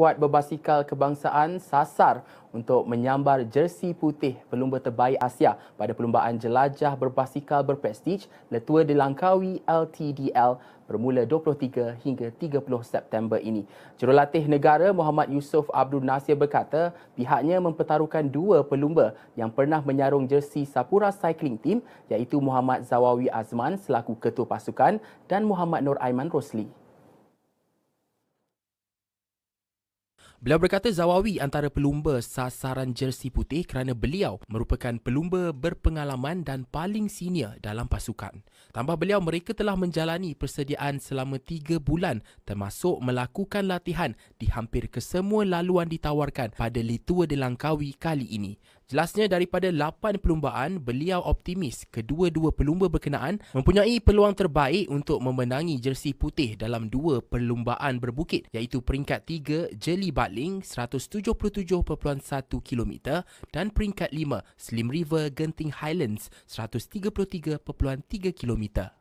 skuad berbasikal kebangsaan sasar untuk menyambar jersi putih pelumba terbaik Asia pada perlumbaan jelajah berbasikal berprestij Letua di Langkawi LTDL bermula 23 hingga 30 September ini. Jurulatih negara Muhammad Yusof Abdul Nasir berkata pihaknya mempertaruhkan dua pelumba yang pernah menyarung jersi Sapura Cycling Team iaitu Muhammad Zawawi Azman selaku ketua pasukan dan Muhammad Nur Aiman Rosli. Beliau berkata Zawawi antara pelumba sasaran jersey putih kerana beliau merupakan pelumba berpengalaman dan paling senior dalam pasukan. Tambah beliau, mereka telah menjalani persediaan selama 3 bulan termasuk melakukan latihan di hampir kesemua laluan ditawarkan pada Litua di Langkawi kali ini. Jelasnya daripada 8 perlumbaan, beliau optimis kedua-dua perlumba berkenaan mempunyai peluang terbaik untuk memenangi jersi putih dalam dua perlumbaan berbukit iaitu peringkat 3 Jelly Batling 177.1 km dan peringkat 5 Slim River Genting Highlands 133.3 km.